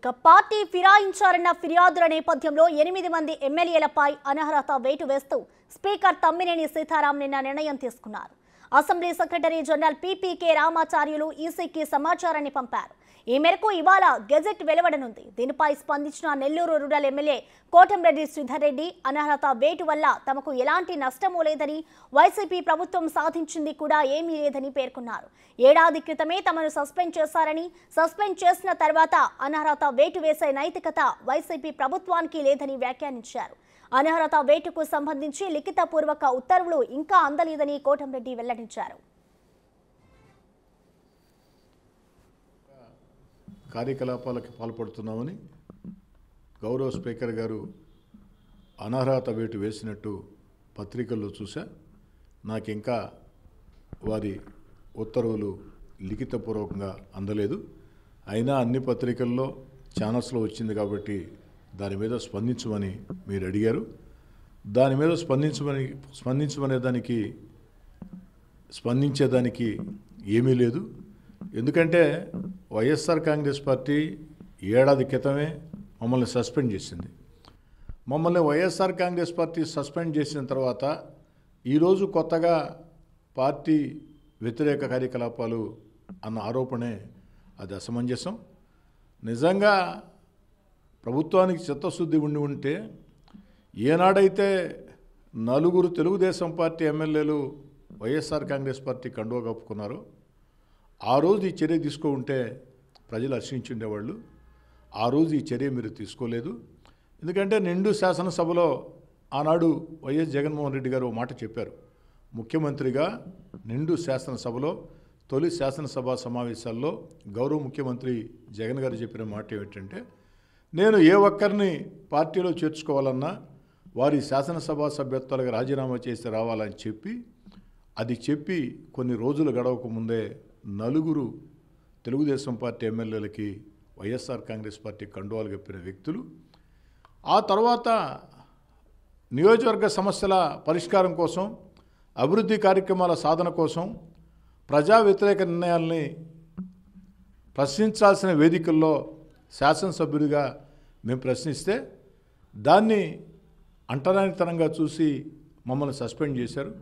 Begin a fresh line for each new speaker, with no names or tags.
ఇక పార్టీ ఫిరాయించారన్న ఫిర్యాదుల నేపథ్యంలో ఎనిమిది మంది ఎమ్మెల్యేలపై అనర్హత వేటు వేస్తూ స్పీకర్ తమ్మినేని సీతారాం నిన్న నిర్ణయం తీసుకున్నారు assembly secretary general PPK Ramacharyulu ఈసీకి సమాచారాన్ని పంపారు ఈ మేరకు ఇవాళ గెజెట్ వెలువడనుంది దీనిపై స్పందించిన నెల్లూరు రూరల్ ఎమ్మెల్యే కోటంరెడ్డి శ్రీధర్ రెడ్డి అనర్హత వేటు వల్ల తమకు ఎలాంటి నష్టమూ లేదని వైసీపీ ప్రభుత్వం సాధించింది కూడా ఏమీ లేదని పేర్కొన్నారు ఏడాది క్రితమే తమను సస్పెండ్ చేశారని సస్పెండ్ చేసిన తర్వాత అనర్హత వేటు వేసే నైతికత వైసీపీ ప్రభుత్వానికి లేదని వ్యాఖ్యానించారు అనర్హత వేటుకు సంబంధించి లిఖితపూర్వక ఉత్తర్వులు ఇంకా అందలేదని కోటంరెడ్డి వెల్లడి వెల్లడించారు
కార్యకలాపాలకు పాల్పడుతున్నామని గౌరవ స్పీకర్ గారు అనర్హత వేటు వేసినట్టు పత్రికల్లో చూశా నాకు ఇంకా వారి ఉత్తర్వులు లిఖితపూర్వకంగా అందలేదు అయినా అన్ని పత్రికల్లో ఛానల్స్లో వచ్చింది కాబట్టి దాని మీద స్పందించమని మీరు అడిగారు దాని మీద స్పందించమని స్పందించమనే దానికి స్పందించేదానికి ఏమీ లేదు ఎందుకంటే వైఎస్ఆర్ కాంగ్రెస్ పార్టీ ఏడాది క్రితమే మమ్మల్ని సస్పెండ్ చేసింది మమ్మల్ని వైఎస్ఆర్ కాంగ్రెస్ పార్టీ సస్పెండ్ చేసిన తర్వాత ఈరోజు కొత్తగా పార్టీ వ్యతిరేక కార్యకలాపాలు అన్న ఆరోపణే అది అసమంజసం నిజంగా ప్రభుత్వానికి చిత్తశుద్ధి ఉండి ఉంటే ఏనాడైతే నలుగురు తెలుగుదేశం పార్టీ ఎమ్మెల్యేలు వైఎస్ఆర్ కాంగ్రెస్ పార్టీ కండువ కప్పుకున్నారో ఆ రోజు ఈ చర్య తీసుకో ఉంటే ప్రజలు హర్షించుండేవాళ్ళు ఆ రోజు ఈ చర్య మీరు తీసుకోలేదు ఎందుకంటే నిండు శాసనసభలో ఆనాడు వైఎస్ జగన్మోహన్ రెడ్డి గారు మాట చెప్పారు ముఖ్యమంత్రిగా నిండు శాసనసభలో తొలి శాసనసభ సమావేశాల్లో గౌరవ ముఖ్యమంత్రి జగన్ గారు చెప్పిన మాట ఏమిటంటే నేను ఏ ఒక్కరిని పార్టీలో చేర్చుకోవాలన్నా వారి శాసనసభ సభ్యత్వాలకు రాజీనామా చేసి రావాలని చెప్పి అది చెప్పి కొన్ని రోజులు గడవకముందే నలుగురు తెలుగుదేశం పార్టీ ఎమ్మెల్యేలకి వైఎస్ఆర్ కాంగ్రెస్ పార్టీ కండువాలు కప్పిన వ్యక్తులు ఆ తర్వాత నియోజకవర్గ సమస్యల పరిష్కారం కోసం అభివృద్ధి కార్యక్రమాల సాధన కోసం ప్రజా వ్యతిరేక నిర్ణయాల్ని ప్రశ్నించాల్సిన వేదికల్లో శాసనసభ్యుడిగా మేము ప్రశ్నిస్తే దాన్ని అంటరానితనంగా చూసి మమ్మల్ని సస్పెండ్ చేశారు